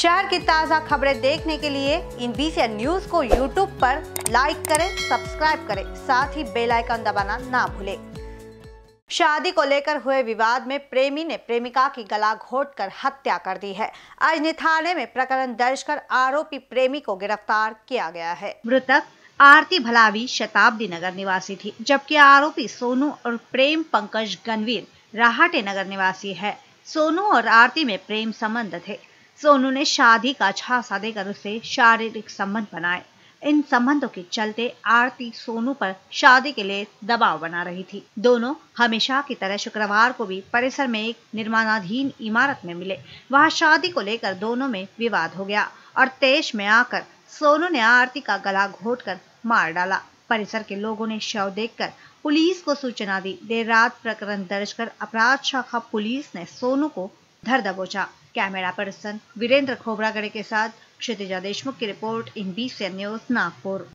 शहर की ताज़ा खबरें देखने के लिए इन बीसी न्यूज को यूट्यूब पर लाइक करें सब्सक्राइब करें साथ ही बेल आइकन दबाना ना भूलें शादी को लेकर हुए विवाद में प्रेमी ने प्रेमिका की गला घोट कर हत्या कर दी है आज निथाने में प्रकरण दर्ज कर आरोपी प्रेमी को गिरफ्तार किया गया है मृतक आरती भलावी शताब्दी नगर निवासी थी जबकि आरोपी सोनू और प्रेम पंकज गनवीर राहटे नगर निवासी है सोनू और आरती में प्रेम संबंध थे सो उन्होंने शादी का छा सादे कर उससे शारीरिक संबंध बनाए इन संबंधों के चलते आरती सोनू पर शादी के लिए दबाव बना रही थी दोनों हमेशा की तरह शुक्रवार को भी परिसर में एक निर्माणाधीन इमारत में मिले वहां शादी को लेकर दोनों में विवाद हो गया और तेज में आकर सोनू ने आरती का गला घोट कर मार डाला परिसर के लोगों ने शव देखकर पुलिस को सूचना दी देर रात प्रकरण दर्ज कर अपराध शाखा पुलिस ने सोनू को धर दबोचा कैमरा पर्सन वीरेंद्र खोबरागड़े के साथ क्षितिजा देशमुख की रिपोर्ट इन बी सी न्यूज नागपुर